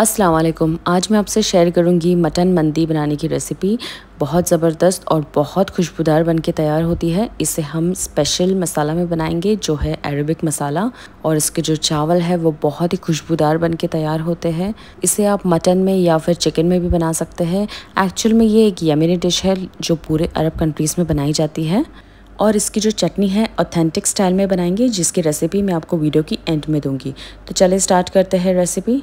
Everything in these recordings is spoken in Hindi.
अस्सलाम वालेकुम आज मैं आपसे शेयर करूंगी मटन मंदी बनाने की रेसिपी बहुत ज़बरदस्त और बहुत खुशबूदार बन के तैयार होती है इसे हम स्पेशल मसाला में बनाएंगे जो है अरबिक मसाला और इसके जो चावल है वो बहुत ही खुशबूदार बन के तैयार होते हैं इसे आप मटन में या फिर चिकन में भी बना सकते हैं एक्चुअल में ये एक यमिनी डिश है जो पूरे अरब कंट्रीज़ में बनाई जाती है और इसकी जो चटनी है ऑथेंटिक स्टाइल में बनाएंगे जिसकी रेसिपी मैं आपको वीडियो की एंड में दूंगी तो चले स्टार्ट करते हैं रेसिपी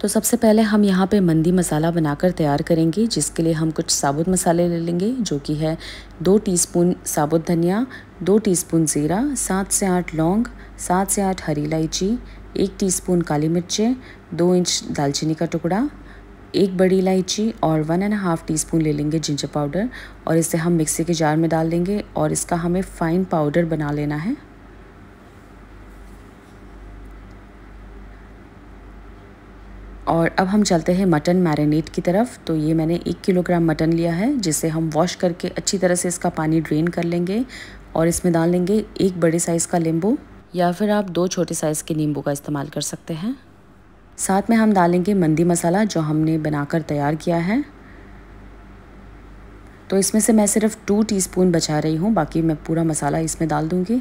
तो सबसे पहले हम यहाँ पे मंदी मसाला बनाकर तैयार करेंगे जिसके लिए हम कुछ साबुत मसाले ले लेंगे जो कि है दो टीस्पून साबुत धनिया दो टीस्पून ज़ीरा सात से आठ लौंग सात से आठ हरी इलायची एक टीस्पून काली मिर्चें दो इंच दालचीनी का टुकड़ा एक बड़ी इलायची और one and half teaspoon ले लेंगे जिंजर पाउडर और इसे हम मिक्सी के जार में डाल देंगे और इसका हमें फ़ाइन पाउडर बना लेना है और अब हम चलते हैं मटन मैरिनेट की तरफ तो ये मैंने एक किलोग्राम मटन लिया है जिसे हम वॉश करके अच्छी तरह से इसका पानी ड्रेन कर लेंगे और इसमें डाल लेंगे एक बड़े साइज़ का नींबू या फिर आप दो छोटे साइज़ के नींबू का इस्तेमाल कर सकते हैं साथ में हम डालेंगे मंदी मसाला जो हमने बनाकर तैयार किया है तो इसमें से मैं सिर्फ टू टीस्पून बचा रही हूँ बाकी मैं पूरा मसाला इसमें डाल दूँगी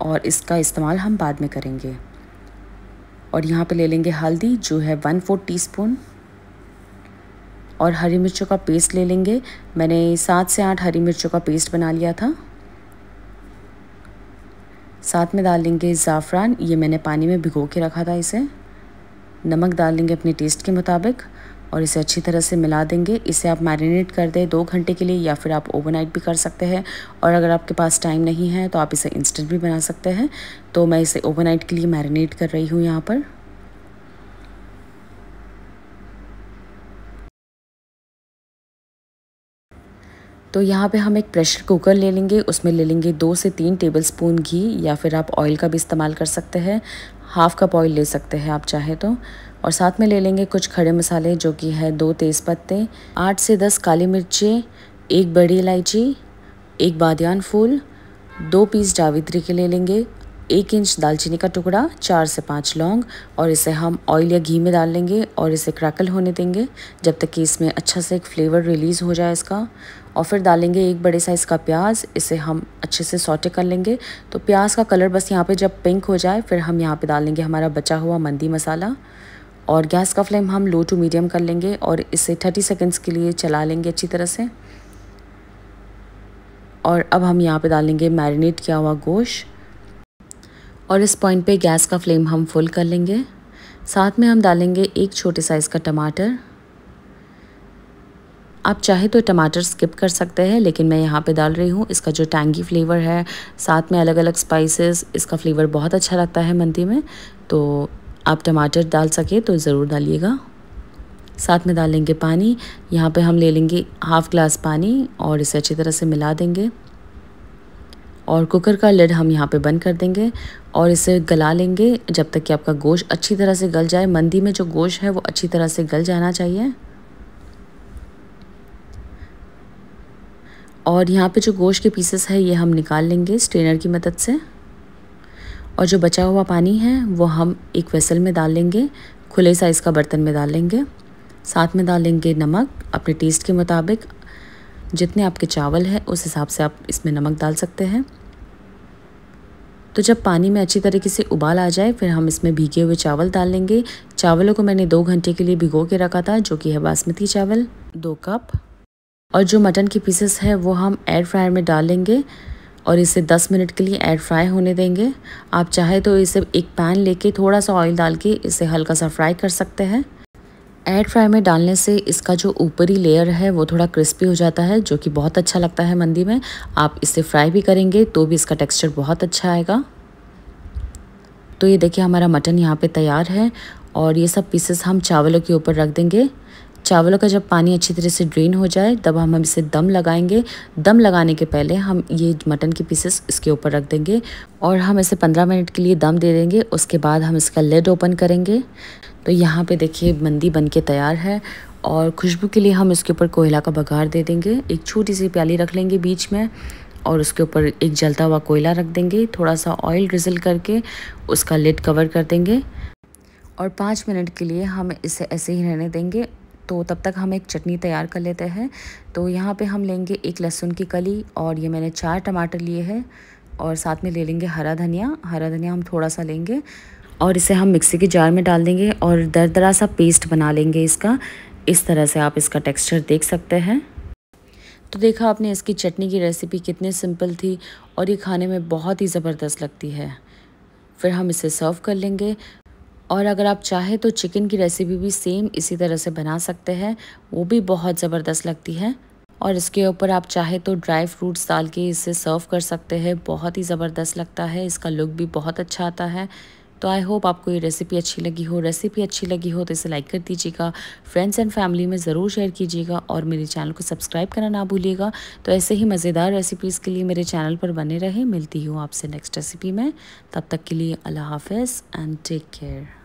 और इसका इस्तेमाल हम बाद में करेंगे और यहाँ पे ले लेंगे हल्दी जो है वन फोर टीस्पून और हरी मिर्चों का पेस्ट ले लेंगे मैंने सात से आठ हरी मिर्चों का पेस्ट बना लिया था साथ में डाल लेंगे ज़ाफ़रान ये मैंने पानी में भिगो के रखा था इसे नमक डाल लेंगे अपने टेस्ट के मुताबिक और इसे अच्छी तरह से मिला देंगे इसे आप मैरिनेट कर दें दो घंटे के लिए या फिर आप ओवरनाइट भी कर सकते हैं और अगर आपके पास टाइम नहीं है तो आप इसे इंस्टेंट भी बना सकते हैं तो मैं इसे ओवरनाइट के लिए मैरिनेट कर रही हूँ यहाँ पर तो यहाँ पे हम एक प्रेशर कुकर ले लेंगे उसमें ले लेंगे दो से तीन टेबल स्पून घी या फिर आप ऑयल का भी इस्तेमाल कर सकते हैं हाफ़ कप ऑयल ले सकते हैं आप चाहे तो और साथ में ले लेंगे कुछ खड़े मसाले जो कि है दो तेज़पत्ते आठ से दस काली मिर्चें एक बड़ी इलायची एक बादियान फूल दो पीस जावित्री के ले लेंगे एक इंच दालचीनी का टुकड़ा चार से पाँच लौंग और इसे हम ऑयल या घी में डाल लेंगे और इसे क्रैकल होने देंगे जब तक कि इसमें अच्छा से एक फ्लेवर रिलीज़ हो जाए इसका और फिर डालेंगे एक बड़े साइज़ का प्याज इसे हम अच्छे से सॉटे कर लेंगे तो प्याज का कलर बस यहाँ पर जब पिंक हो जाए फिर हम यहाँ पर डाल लेंगे हमारा बचा हुआ मंदी मसाला और गैस का फ्लेम हम लो टू मीडियम कर लेंगे और इसे थर्टी सेकेंड्स के लिए चला लेंगे अच्छी तरह से और अब हम यहाँ पे डालेंगे मैरिनेट किया हुआ गोश्त और इस पॉइंट पे गैस का फ्लेम हम फुल कर लेंगे साथ में हम डालेंगे एक छोटे साइज़ का टमाटर आप चाहे तो टमाटर स्किप कर सकते हैं लेकिन मैं यहाँ पे डाल रही हूँ इसका जो टैंगी फ्लेवर है साथ में अलग अलग स्पाइसेस इसका फ्लेवर बहुत अच्छा लगता है मंदी में तो आप टमाटर डाल सके तो ज़रूर डालिएगा साथ में डालेंगे पानी यहाँ पे हम ले लेंगे हाफ़ ग्लास पानी और इसे अच्छी तरह से मिला देंगे और कुकर का लिड हम यहाँ पे बंद कर देंगे और इसे गला लेंगे जब तक कि आपका गोश्त अच्छी तरह से गल जाए मंदी में जो गोश्त है वो अच्छी तरह से गल जाना चाहिए और यहाँ पे जो गोश्त के पीसेस है ये हम निकाल लेंगे स्ट्रेनर की मदद से और जो बचा हुआ पानी है वो हम एक वेसल में डाल लेंगे खुले साइज़ का बर्तन में डाल लेंगे साथ में डालेंगे नमक अपने टेस्ट के मुताबिक जितने आपके चावल है उस हिसाब से आप इसमें नमक डाल सकते हैं तो जब पानी में अच्छी तरीके से उबाल आ जाए फिर हम इसमें भीगे हुए चावल डाल लेंगे चावलों को मैंने दो घंटे के लिए भिगो के रखा था जो कि है बासमती चावल दो कप और जो मटन के पीसेस है वो हम एयर फ्रायर में डालेंगे और इसे 10 मिनट के लिए एयर फ्राई होने देंगे आप चाहे तो इसे एक पैन लेके थोड़ा सा ऑयल डाल के इसे हल्का सा फ्राई कर सकते हैं एयर फ्राई में डालने से इसका जो ऊपरी लेयर है वो थोड़ा क्रिस्पी हो जाता है जो कि बहुत अच्छा लगता है मंदी में आप इसे फ्राई भी करेंगे तो भी इसका टेक्सचर बहुत अच्छा आएगा तो ये देखिए हमारा मटन यहाँ पे तैयार है और ये सब पीसेस हम चावलों के ऊपर रख देंगे चावलों का जब पानी अच्छी तरह से ड्रेन हो जाए तब हम हम इसे दम लगाएंगे दम लगाने के पहले हम ये मटन के पीसेस इसके ऊपर रख देंगे और हम इसे 15 मिनट के लिए दम दे देंगे उसके बाद हम इसका लेड ओपन करेंगे तो यहाँ पे देखिए मंदी बन के तैयार है और खुशबू के लिए हम इसके ऊपर कोयला का बघार दे देंगे एक छोटी सी प्याली रख लेंगे बीच में और उसके ऊपर एक जलता हुआ कोयला रख देंगे थोड़ा सा ऑयल ड्रिजल करके उसका लिड कवर कर देंगे और पाँच मिनट के लिए हम इसे ऐसे ही रहने देंगे तो तब तक हम एक चटनी तैयार कर लेते हैं तो यहाँ पे हम लेंगे एक लहसुन की कली और ये मैंने चार टमाटर लिए हैं और साथ में ले लेंगे हरा धनिया हरा धनिया हम थोड़ा सा लेंगे और इसे हम मिक्सी के जार में डाल देंगे और दर दरा सा पेस्ट बना लेंगे इसका इस तरह से आप इसका टेक्स्चर देख सकते हैं तो देखा आपने इसकी चटनी की रेसिपी कितनी सिंपल थी और ये खाने में बहुत ही ज़बरदस्त लगती है फिर हम इसे सर्व कर लेंगे और अगर आप चाहें तो चिकन की रेसिपी भी सेम इसी तरह से बना सकते हैं वो भी बहुत ज़बरदस्त लगती है और इसके ऊपर आप चाहे तो ड्राई फ्रूट्स डाल के इसे सर्व कर सकते हैं बहुत ही ज़बरदस्त लगता है इसका लुक भी बहुत अच्छा आता है तो आई होप आपको ये रेसिपी अच्छी लगी हो रेसिपी अच्छी लगी हो तो इसे लाइक कर दीजिएगा फ्रेंड्स एंड फैमिली में ज़रूर शेयर कीजिएगा और मेरे चैनल को सब्सक्राइब करना ना भूलिएगा तो ऐसे ही मज़ेदार रेसिपीज़ के लिए मेरे चैनल पर बने रहे मिलती हूँ आपसे नेक्स्ट रेसिपी में तब तक के लिए अल्लाह हाफ एंड टेक केयर